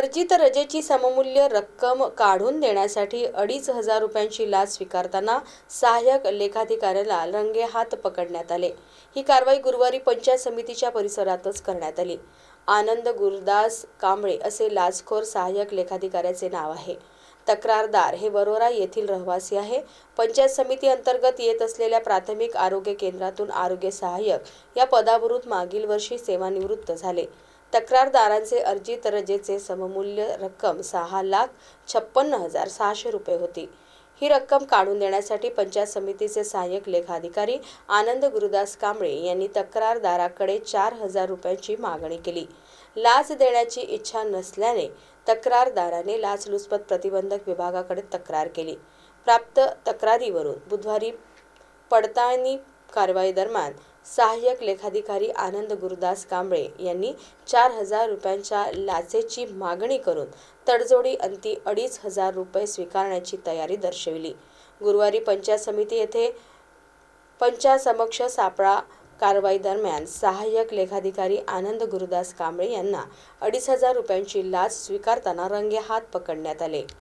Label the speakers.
Speaker 1: अर्जित रजेची सममूल्य रक्कम काढून देण्यासाठी अडीच हजार रुपयांची लाच स्वीकारताना सहाय्यक लेखाधिकाऱ्याला रंगे हात पकडण्यात आले ही कारवाई गुरुवारी पंचायत समितीच्या परिसरातच करण्यात आली आनंद गुरुदास कांबळे असे लाचखोर सहाय्यक लेखाधिकाऱ्याचे नाव आहे तक्रारदार हे वरोरा येथील रहिवासी आहे पंचायत समिती अंतर्गत येत असलेल्या प्राथमिक आरोग्य केंद्रातून आरोग्य सहाय्यक या पदावरून मागील वर्षी सेवानिवृत्त झाले तक्रारदारांचे अर्जित रजेचे सममूल्य रक्कम सहा लाख छप्पन्न हजार सहाशे रुपये होती ही रक्कम काढून देण्यासाठी पंचायत समितीचे सहाय्यक लेखाधिकारी आनंद गुरुदास कांबळे यांनी तक्रारदाराकडे चार हजार रुपयांची मागणी केली लाच देण्याची इच्छा नसल्याने तक्रारदाराने लाचलुचपत प्रतिबंधक विभागाकडे तक्रार केली प्राप्त तक्रारीवरून बुधवारी पडताळणी दरम्यान सहाय्यक लेखाधिकारी आनंद गुरुदास कांबळे यांनी चार हजार रुपयांच्या लाचेची मागणी करून तडजोडी अंती अडीच हजार रुपये स्वीकारण्याची तयारी दर्शविली गुरुवारी पंचायत समिती येथे समक्ष सापळा कारवाई दरम्यान सहाय्यक लेखाधिकारी आनंद गुरुदास कांबळे यांना अडीच हजार रुपयांची लाच स्वीकारताना हात पकडण्यात आले